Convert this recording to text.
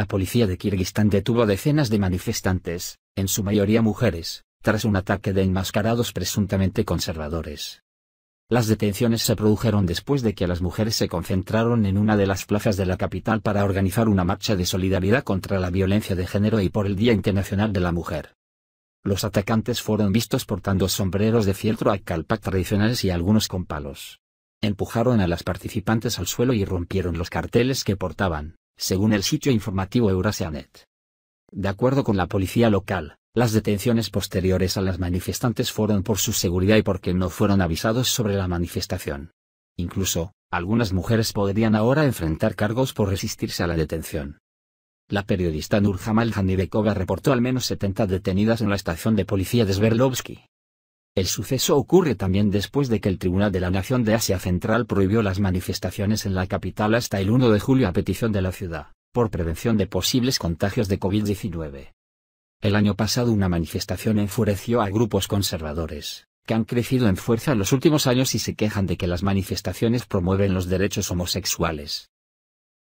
La policía de Kirguistán detuvo decenas de manifestantes, en su mayoría mujeres, tras un ataque de enmascarados presuntamente conservadores. Las detenciones se produjeron después de que las mujeres se concentraron en una de las plazas de la capital para organizar una marcha de solidaridad contra la violencia de género y por el Día Internacional de la Mujer. Los atacantes fueron vistos portando sombreros de fieltro a calpac tradicionales y algunos con palos. Empujaron a las participantes al suelo y rompieron los carteles que portaban según el sitio informativo Eurasianet. De acuerdo con la policía local, las detenciones posteriores a las manifestantes fueron por su seguridad y porque no fueron avisados sobre la manifestación. Incluso, algunas mujeres podrían ahora enfrentar cargos por resistirse a la detención. La periodista Nurjamal Janibekova reportó al menos 70 detenidas en la estación de policía de Sverdlovsky. El suceso ocurre también después de que el Tribunal de la Nación de Asia Central prohibió las manifestaciones en la capital hasta el 1 de julio a petición de la ciudad, por prevención de posibles contagios de COVID-19. El año pasado una manifestación enfureció a grupos conservadores, que han crecido en fuerza en los últimos años y se quejan de que las manifestaciones promueven los derechos homosexuales.